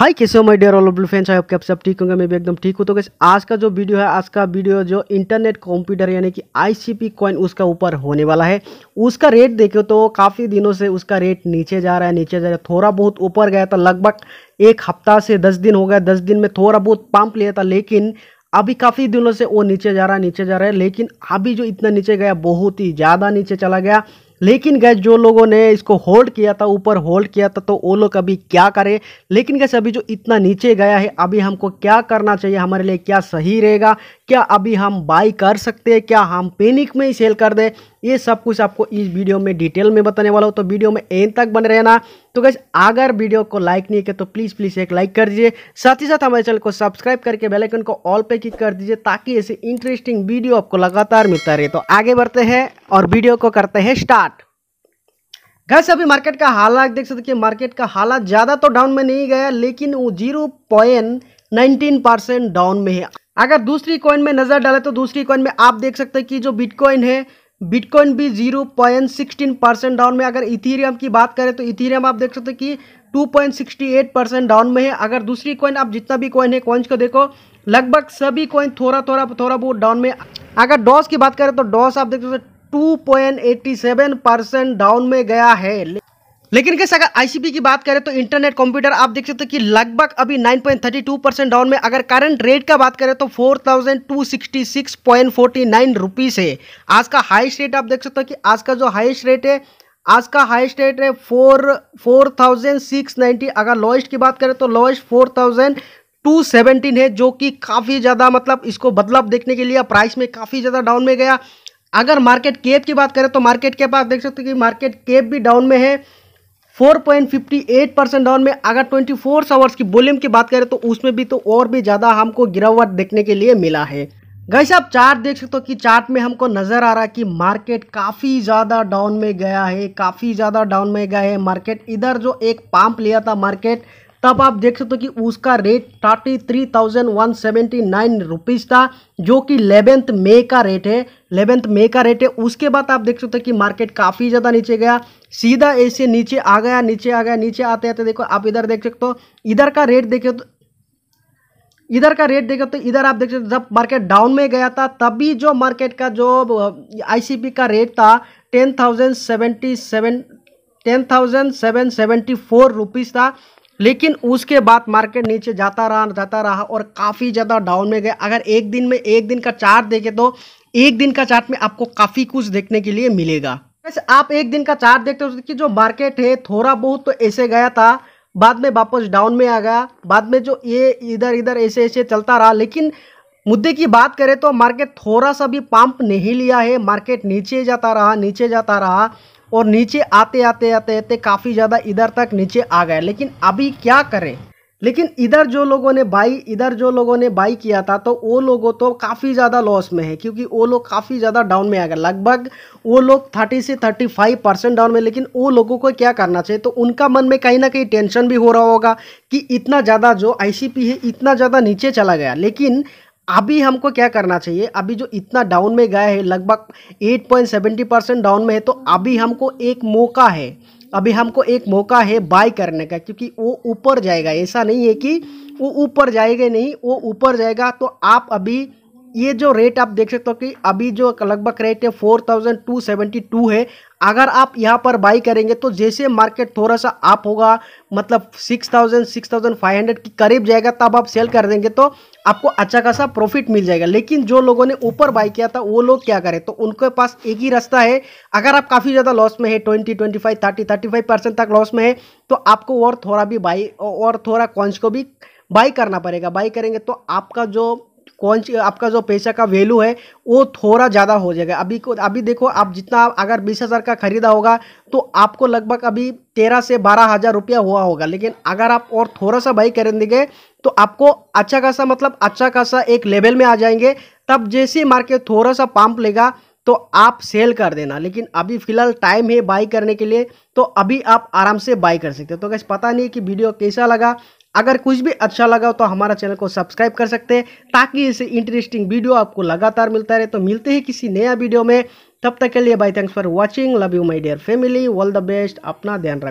हाय कैसे हो my dear all of friends I hope आप सब ठीक होंगे मैं भी एकदम ठीक हूँ तो कैसे आज का जो वीडियो है आज का वीडियो जो इंटरनेट कंप्यूटर यानी कि आईसीपी कॉइन उसका ऊपर होने वाला है उसका रेट देखो तो काफ़ी दिनों से उसका रेट नीचे जा रहा है नीचे जा रहा है थोड़ा बहुत ऊपर गया था लगभग एक हफ्ता से दस दिन हो गया दस दिन में थोड़ा बहुत पंप लिया था लेकिन अभी काफ़ी दिनों से वो नीचे जा रहा है नीचे जा रहा है लेकिन अभी जो इतना नीचे गया बहुत ही ज़्यादा नीचे चला गया लेकिन गैस जो लोगों ने इसको होल्ड किया था ऊपर होल्ड किया था तो वो लोग अभी क्या करें लेकिन गैस अभी जो इतना नीचे गया है अभी हमको क्या करना चाहिए हमारे लिए क्या सही रहेगा क्या अभी हम बाई कर सकते हैं क्या हम पेनिक में ही सेल कर दें ये सब कुछ आपको इस वीडियो में डिटेल में बताने वाला हो तो वीडियो में एंड तक बने रहना तो गैस अगर वीडियो को लाइक नहीं किया तो प्लीज़ प्लीज़ एक लाइक कर दीजिए साथ ही साथ हमारे चैनल को सब्सक्राइब करके बेलाइकन को ऑल पे क्लिक कर दीजिए ताकि ऐसे इंटरेस्टिंग वीडियो आपको लगातार मिलता रहे तो आगे बढ़ते हैं और वीडियो को करते हैं स्टार्ट गैस अभी मार्केट का हालात देख सकते कि मार्केट का हालात ज़्यादा तो डाउन में नहीं गया लेकिन वो zero point nineteen percent down में है अगर दूसरी कॉइन में नज़र डाले तो दूसरी कॉइन में आप देख सकते हैं कि जो बिटकॉइन है बिटकॉइन भी zero point sixteen percent down में अगर इथीरियम की बात करें तो इथीरियम आप देख सकते हो कि two point sixty eight percent down में है अगर दूसरी कॉइन आप जितना भी कॉइन है कॉइन्स को देखो लगभग सभी कॉइन थोड़ा थोड़ा थोड़ा बहुत डाउन में अगर डॉस की बात करें तो डॉस आप देख सकते एट्टी सेवन परसेंट डाउन में गया है लेकिन कैसे अगर आईसीपी की बात करें तो इंटरनेट कंप्यूटर आप देख सकते हो कि लगभग अभी 9.32 परसेंट डाउन में अगर करंट रेट का बात करें तो 4,266.49 रुपीस है आज का हाईस्ट रेट आप देख सकते हो कि आज का जो हाईस्ट रेट है आज का हाईस्ट रेट है four four thousand six ninety अगर लोएस्ट की बात करें तो लोएस्ट फोर थाउजेंड टू है जो कि काफ़ी ज़्यादा मतलब इसको बदलाव देखने के लिए प्राइस में काफ़ी ज़्यादा डाउन में गया अगर मार्केट कैप की बात करें तो मार्केट कैप आप देख सकते हो कि मार्केट कैप भी डाउन में है 4.58 परसेंट डाउन में अगर 24 फोर आवर्स की वॉल्यूम की बात करें तो उसमें भी तो और भी ज़्यादा हमको गिरावट देखने के लिए मिला है गैस आप चार्ट देख सकते हो कि चार्ट में हमको नज़र आ रहा है कि मार्केट काफ़ी ज़्यादा डाउन में गया है काफ़ी ज़्यादा डाउन में गया है मार्केट इधर जो एक पंप लिया था मार्केट तब आप देख सकते हो कि उसका rate thirty three thousand one seventy nine rupees था जो कि लेवेंथ मे का रेट है लेवेंथ मे का रेट है उसके बाद आप देख सकते हो कि मार्केट काफ़ी ज़्यादा नीचे गया सीधा ऐसे नीचे आ गया नीचे आ गया नीचे आते आते देखो आप इधर देख सकते हो इधर का रेट देखे तो इधर का रेट देखो तो इधर आप देख सकते जब मार्केट डाउन में गया था तभी जो मार्केट का जो आईसीपी का रेट था ten thousand seventy seven ten thousand seven seventy four rupees था लेकिन उसके बाद मार्केट नीचे जाता रहा जाता रहा और काफ़ी ज़्यादा डाउन में गया अगर एक दिन में एक दिन का चार्ट देखे तो एक दिन का चार्ट में आपको काफ़ी कुछ देखने के लिए मिलेगा वैसे आप एक दिन का चार्ट देखते हो कि जो मार्केट है थोड़ा बहुत तो ऐसे गया था बाद में वापस डाउन में आ गया बाद में जो ये इधर इधर ऐसे ऐसे चलता रहा लेकिन मुद्दे की बात करें तो मार्केट थोड़ा सा भी पंप नहीं लिया है मार्केट नीचे जाता रहा नीचे जाता रहा और नीचे आते आते आते आते काफ़ी ज़्यादा इधर तक नीचे आ गए लेकिन अभी क्या करें लेकिन इधर जो लोगों ने बाई इधर जो लोगों ने बाई किया था तो वो लोगों तो काफ़ी ज़्यादा लॉस में है क्योंकि वो लोग काफ़ी ज़्यादा डाउन में आ गए लगभग वो लोग 30 से 35 परसेंट डाउन में लेकिन वो लोगों को क्या करना चाहिए तो उनका मन में कहीं ना कहीं टेंशन भी हो रहा होगा कि इतना ज़्यादा जो आई है इतना ज़्यादा नीचे चला गया लेकिन अभी हमको क्या करना चाहिए अभी जो इतना डाउन में गया है लगभग 8.70 परसेंट डाउन में है तो अभी हमको एक मौका है अभी हमको एक मौका है बाय करने का क्योंकि वो ऊपर जाएगा ऐसा नहीं है कि वो ऊपर जाएगा नहीं वो ऊपर जाएगा तो आप अभी ये जो रेट आप देख सकते हो कि अभी जो लगभग रेट है four thousand two seventy two है अगर आप यहाँ पर बाई करेंगे तो जैसे मार्केट थोड़ा सा आप होगा मतलब six thousand six thousand five hundred के करीब जाएगा तब आप सेल कर देंगे तो आपको अच्छा खासा प्रॉफिट मिल जाएगा लेकिन जो लोगों ने ऊपर बाई किया था वो लोग क्या करें तो उनके पास एक ही रास्ता है अगर आप काफ़ी ज़्यादा लॉस में है twenty twenty five thirty thirty five percent तक लॉस में है तो आपको और थोड़ा भी बाई और थोड़ा कॉन्स को भी बाई करना पड़ेगा बाई करेंगे तो आपका जो कौन आपका जो पैसा का वैल्यू है वो थोड़ा ज़्यादा हो जाएगा अभी को अभी देखो आप जितना अगर बीस हज़ार का खरीदा होगा तो आपको लगभग अभी तेरह से बारह हज़ार रुपया हुआ होगा लेकिन अगर आप और थोड़ा सा बाई करेंगे तो आपको अच्छा खासा मतलब अच्छा खासा एक लेवल में आ जाएंगे तब जैसे मार्केट थोड़ा सा पंप लेगा तो आप सेल कर देना लेकिन अभी फ़िलहाल टाइम है बाई करने के लिए तो अभी आप आराम से बाई कर सकते हो तो कैसे पता नहीं कि वीडियो कैसा लगा अगर कुछ भी अच्छा लगा हो तो हमारा चैनल को सब्सक्राइब कर सकते हैं ताकि ऐसे इंटरेस्टिंग वीडियो आपको लगातार मिलता रहे तो मिलते ही किसी नया वीडियो में तब तक के लिए bye thanks for watching love you my dear family all the best अपना ध्यान रख